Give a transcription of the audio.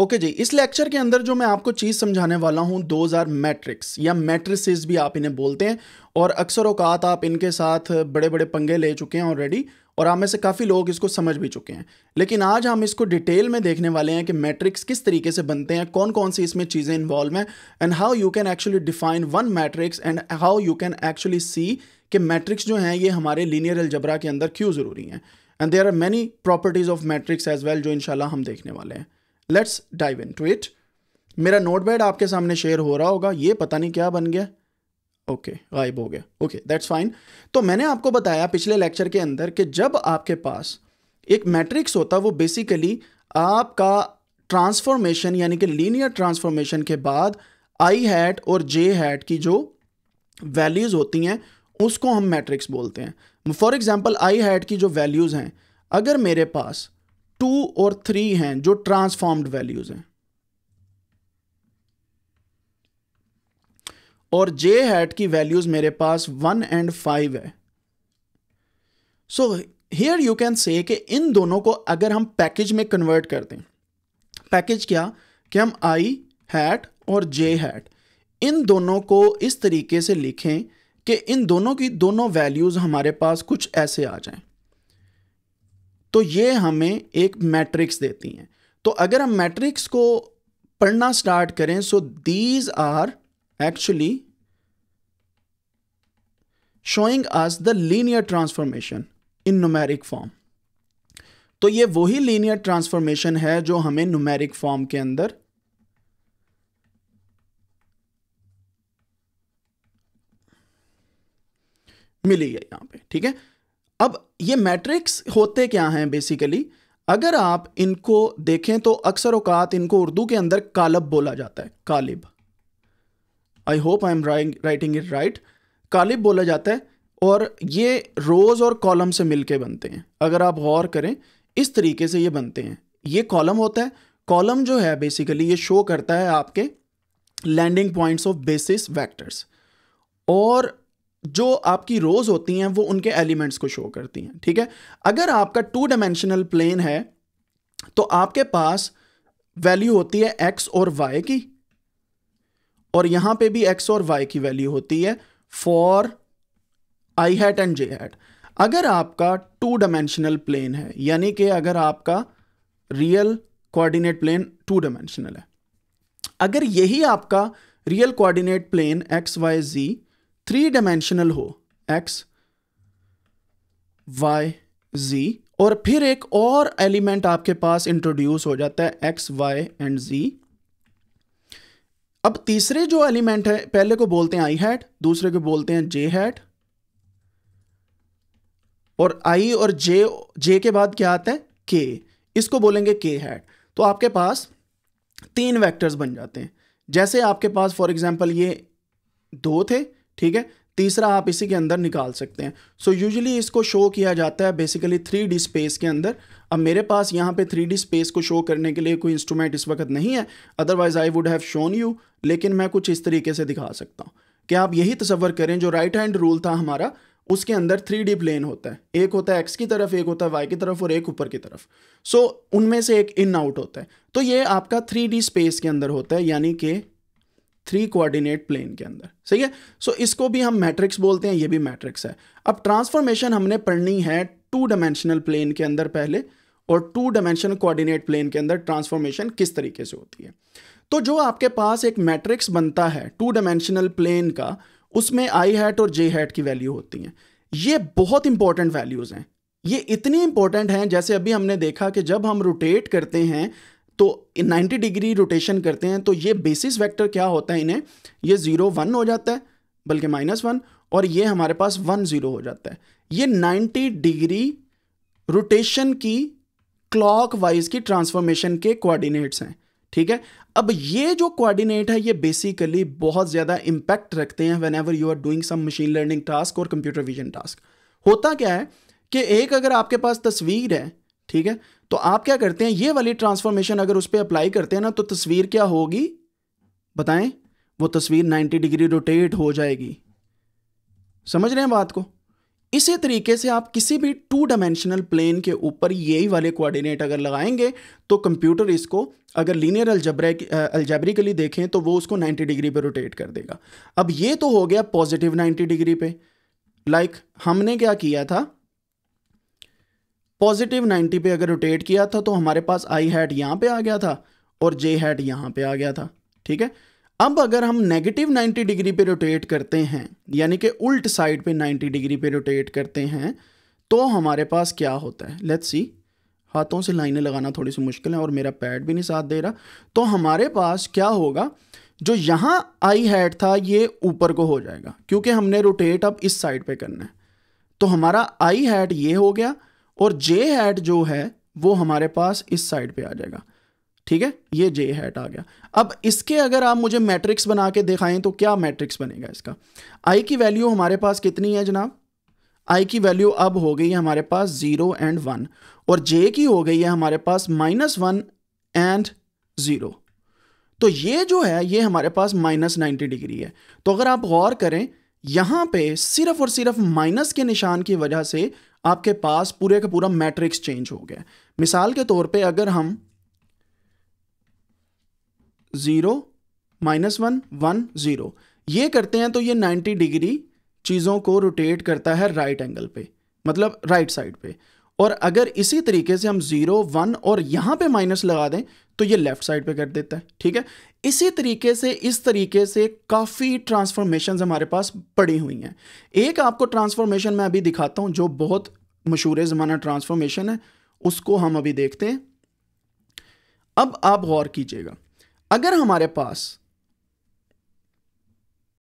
okay okay जी इस lecture के अंदर जो मैं आपको चीज़ समझाने वाला हूँ दोज आर मैट्रिक्स या मैट्रिसेस भी आप इन्हें बोलते हैं और अक्सर औकात आप इनके साथ बड़े बड़े पंगे ले चुके हैं ऑलरेडी और आप में से काफ़ी लोग इसको समझ भी चुके हैं लेकिन आज हम इसको डिटेल में देखने वाले हैं कि मैट्रिक्स किस तरीके से बनते हैं कौन कौन सी इसमें चीज़ें इन्वॉल्व हैं and how you can actually define one matrix and how you can actually see कि मैट्रिक्स जो हैं ये हमारे लीनियर अलजबरा के अंदर क्यों ज़रूरी हैं and there are many properties of matrix as well जो इनशाला हम देखने वाले हैं let's dive into it मेरा नोटपैड आपके सामने शेयर हो रहा होगा ये पता नहीं क्या बन गया ओके okay, गायब हो गया ओके दैट्स फाइन तो मैंने आपको बताया पिछले लेक्चर के अंदर कि जब आपके पास एक मैट्रिक्स होता वो बेसिकली आपका ट्रांसफॉर्मेशन यानी कि लीनियर ट्रांसफॉर्मेशन के बाद आई हैट और जे हैट की जो वैल्यूज़ होती हैं उसको हम मैट्रिक्स बोलते हैं फॉर एग्जांपल आई हैट की जो वैल्यूज़ हैं अगर मेरे पास टू और थ्री हैं जो ट्रांसफॉर्म्ड वैल्यूज हैं और जे हैट की वैल्यूज मेरे पास वन एंड फाइव है so here you can say कि इन दोनों को अगर हम पैकेज में कन्वर्ट कर दें पैकेज क्या कि हम आई हैट और जे हैट इन दोनों को इस तरीके से लिखें कि इन दोनों की दोनों वैल्यूज़ हमारे पास कुछ ऐसे आ जाएं तो ये हमें एक मैट्रिक्स देती हैं तो अगर हम मैट्रिक्स को पढ़ना स्टार्ट करें so these are actually showing आज the linear transformation in numeric form तो ये वही लीनियर ट्रांसफॉर्मेशन है जो हमें नुमेरिक फॉर्म के अंदर मिली है यहां पे ठीक है अब ये मैट्रिक्स होते क्या हैं बेसिकली अगर आप इनको देखें तो अक्सर औकात इनको उर्दू के अंदर कालब बोला जाता है कालिब I hope I am writing it right कालिब बोला जाता है और ये रोज़ और कॉलम से मिलके बनते हैं अगर आप गौर करें इस तरीके से ये बनते हैं ये कॉलम होता है कॉलम जो है बेसिकली ये शो करता है आपके landing points of basis vectors और जो आपकी रोज़ होती हैं वो उनके एलिमेंट्स को शो करती हैं ठीक है अगर आपका टू डायमेंशनल प्लेन है तो आपके पास वैल्यू होती है एक्स और वाई की और यहां पे भी एक्स और वाई की वैल्यू होती है for I hat and J hat अगर आपका टू डायमेंशनल प्लेन है यानी कि अगर आपका real coordinate plane two dimensional है अगर यही आपका real coordinate plane X Y Z three dimensional हो एक्स वाई जी और फिर एक और एलिमेंट आपके पास इंट्रोड्यूस हो जाता है एक्स वाई एंड जी अब तीसरे जो एलिमेंट है पहले को बोलते हैं आई हैट दूसरे को बोलते हैं जे हैट और आई और जे जे के बाद क्या आता है के इसको बोलेंगे के हैट तो आपके पास तीन वेक्टर्स बन जाते हैं जैसे आपके पास फॉर एग्जांपल ये दो थे ठीक है तीसरा आप इसी के अंदर निकाल सकते हैं सो so यूजली इसको शो किया जाता है बेसिकली थ्री डी स्पेस के अंदर अब मेरे पास यहाँ पे थ्री डी स्पेस को शो करने के लिए कोई इंस्ट्रूमेंट इस वक्त नहीं है otherwise I would have shown you लेकिन मैं कुछ इस तरीके से दिखा सकता हूँ कि आप यही तस्वर करें जो राइट हैंड रूल था हमारा उसके अंदर थ्री डी प्लेन होता है एक होता है एक्स की तरफ एक होता है वाई की तरफ और एक ऊपर की तरफ सो so, उनमें से एक इन आउट होता है तो ये आपका थ्री डी स्पेस के अंदर होता है यानी कि थ्री कोऑर्डिनेट प्लेन के अंदर सही है सो so, इसको भी हम मैट्रिक्स बोलते हैं ये भी मैट्रिक्स है अब ट्रांसफॉर्मेशन हमने पढ़नी है टू डायमेंशनल प्लेन के अंदर पहले और टू डायमेंशनल कोऑर्डिनेट प्लेन के अंदर ट्रांसफॉर्मेशन किस तरीके से होती है तो जो आपके पास एक मैट्रिक्स बनता है टू डायमेंशनल प्लेन का उसमें आई हैट और जे हैट की वैल्यू होती हैं ये बहुत इंपॉर्टेंट वैल्यूज़ हैं ये इतनी इंपॉर्टेंट हैं जैसे अभी हमने देखा कि जब हम रोटेट करते हैं तो 90 डिग्री रोटेशन करते हैं तो ये बेसिस वेक्टर क्या होता है इन्हें ये ज़ीरो वन हो जाता है बल्कि माइनस वन और ये हमारे पास वन ज़ीरो हो जाता है ये 90 डिग्री रोटेशन की क्लॉक वाइज की ट्रांसफॉर्मेशन के कोऑर्डिनेट्स हैं ठीक है अब ये जो कोऑर्डिनेट है ये बेसिकली बहुत ज़्यादा इंपैक्ट रखते हैं whenever you are doing some machine learning task और कंप्यूटर विजन टास्क होता क्या है कि एक अगर आपके पास तस्वीर है ठीक है तो आप क्या करते हैं ये वाली ट्रांसफॉर्मेशन अगर उस पर अप्लाई करते हैं ना तो तस्वीर क्या होगी बताएं वो तस्वीर 90 डिग्री रोटेट हो जाएगी समझ रहे हैं बात को इसी तरीके से आप किसी भी टू डायमेंशनल प्लेन के ऊपर यही वाले कोऑर्डिनेट अगर लगाएंगे तो कंप्यूटर इसको अगर लीनियर अल्जब्रिक अल्जब्रिकली देखें तो वो उसको 90 डिग्री पर रोटेट कर देगा अब ये तो हो गया पॉजिटिव 90 डिग्री पे लाइक like, हमने क्या किया था पॉजिटिव 90 पे अगर रोटेट किया था तो हमारे पास आई हैट यहाँ पे आ गया था और जे हैट यहाँ पे आ गया था ठीक है अब अगर हम नेगेटिव 90 डिग्री पे रोटेट करते हैं यानी कि उल्ट साइड पे 90 डिग्री पे रोटेट करते हैं तो हमारे पास क्या होता है लेट्स सी हाथों से लाइनें लगाना थोड़ी सी मुश्किल है और मेरा पैड भी नहीं साथ दे रहा तो हमारे पास क्या होगा जो यहाँ आई हैट था ये ऊपर को हो जाएगा क्योंकि हमने रोटेट अब इस साइड पर करना है तो हमारा आई हैट ये हो गया और जे हैट जो है वो हमारे पास इस साइड पे आ जाएगा ठीक है ये जे हैट आ गया अब इसके अगर आप मुझे मैट्रिक्स बना के दिखाएं तो क्या मैट्रिक्स बनेगा इसका आई की वैल्यू हमारे पास कितनी है जनाब आई की वैल्यू अब हो गई है हमारे पास ज़ीरो एंड वन और जे की हो गई है हमारे पास माइनस वन एंड ज़ीरो तो ये जो है ये हमारे पास माइनस नाइन्टी डिग्री है तो अगर आप गौर करें यहाँ पे सिर्फ और सिर्फ माइनस के निशान की वजह से आपके पास पूरे का पूरा मैट्रिक्स चेंज हो गया मिसाल के तौर पे अगर हम zero minus one one zero ये करते हैं तो ये 90 डिग्री चीज़ों को रोटेट करता है राइट एंगल पे मतलब राइट साइड पे और अगर इसी तरीके से हम ज़ीरो वन और यहां पे माइनस लगा दें तो ये लेफ़्ट साइड पे कर देता है ठीक है इसी तरीके से इस तरीके से काफ़ी ट्रांसफॉर्मेशन हमारे पास पड़ी हुई हैं एक आपको ट्रांसफॉर्मेशन मैं अभी दिखाता हूं जो बहुत मशहूर ज़माना ट्रांसफॉर्मेशन है उसको हम अभी देखते हैं अब आप गौर कीजिएगा अगर हमारे पास